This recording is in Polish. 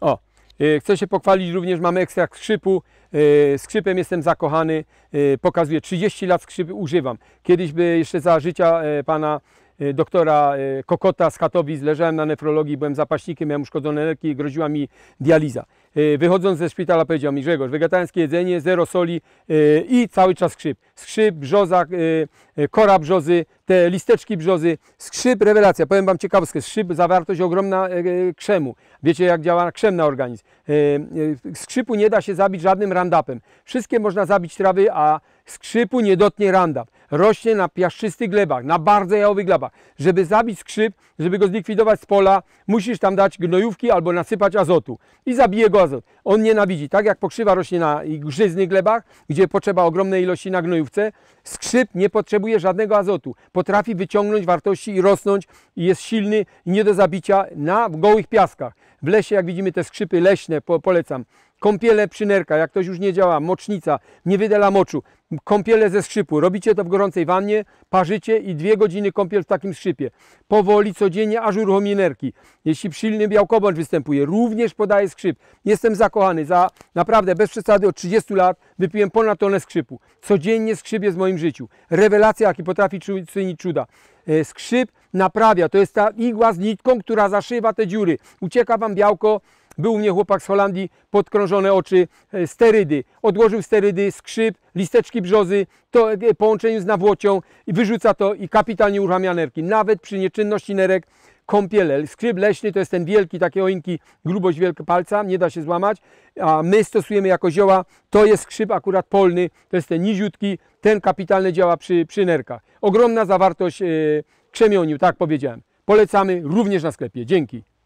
O, y, chcę się pochwalić, również mamy ekstrakt skrzypu. Y, skrzypem jestem zakochany, y, pokazuję 30 lat skrzypy używam. Kiedyś by jeszcze za życia pana Y, doktora y, Kokota z Katowic, leżałem na nefrologii, byłem zapaśnikiem, miałem uszkodzone nerki i groziła mi dializa. Y, wychodząc ze szpitala powiedział mi Grzegorz, wegetariańskie jedzenie, zero soli i cały czas skrzyp. Skrzyp, brzoza, kora brzozy, te listeczki brzozy, skrzyp, rewelacja. Powiem Wam ciekawostkę, skrzyp, zawartość ogromna krzemu. Wiecie jak działa krzem na organizm. Skrzypu nie da się zabić żadnym randapem. Wszystkie można zabić trawy, a skrzypu nie dotnie randap rośnie na piaszczystych glebach, na bardzo jałowych glebach. Żeby zabić skrzyp, żeby go zlikwidować z pola, musisz tam dać gnojówki albo nasypać azotu. I zabije go azot. On nienawidzi. Tak jak pokrzywa rośnie na grzyznych glebach, gdzie potrzeba ogromnej ilości na gnojówce, skrzyp nie potrzebuje żadnego azotu. Potrafi wyciągnąć wartości i rosnąć i jest silny i nie do zabicia na gołych piaskach. W lesie, jak widzimy, te skrzypy leśne, po, polecam, kąpiele przynerka, jak ktoś już nie działa, mocznica, nie wydela moczu, kąpiele ze skrzypu, robicie to w gorącej wannie, parzycie i dwie godziny kąpiel w takim skrzypie. Powoli, codziennie, aż uruchomi nerki. Jeśli przylny białkobądź występuje, również podaje skrzyp. Jestem zakochany, za naprawdę, bez przesady, od 30 lat wypiłem ponad tonę skrzypu. Codziennie skrzyp jest w moim życiu. Rewelacja, jaki potrafi czynić cuda. E, skrzyp naprawia, to jest ta igła z nitką, która zaszywa te dziury. Ucieka Wam białko, był u mnie chłopak z Holandii, podkrążone oczy, e, sterydy. Odłożył sterydy, skrzyp, listeczki brzozy, to e, w połączeniu z nawłocią i wyrzuca to i kapitalnie uruchamia nerki. Nawet przy nieczynności nerek kąpiele. Skrzyp leśny to jest ten wielki, takie oinki, grubość wielka palca, nie da się złamać, a my stosujemy jako zioła, to jest skrzyp akurat polny, to jest ten niziutki, ten kapitalny działa przy, przy nerkach. Ogromna zawartość e, krzemioniu, tak powiedziałem. Polecamy również na sklepie. Dzięki.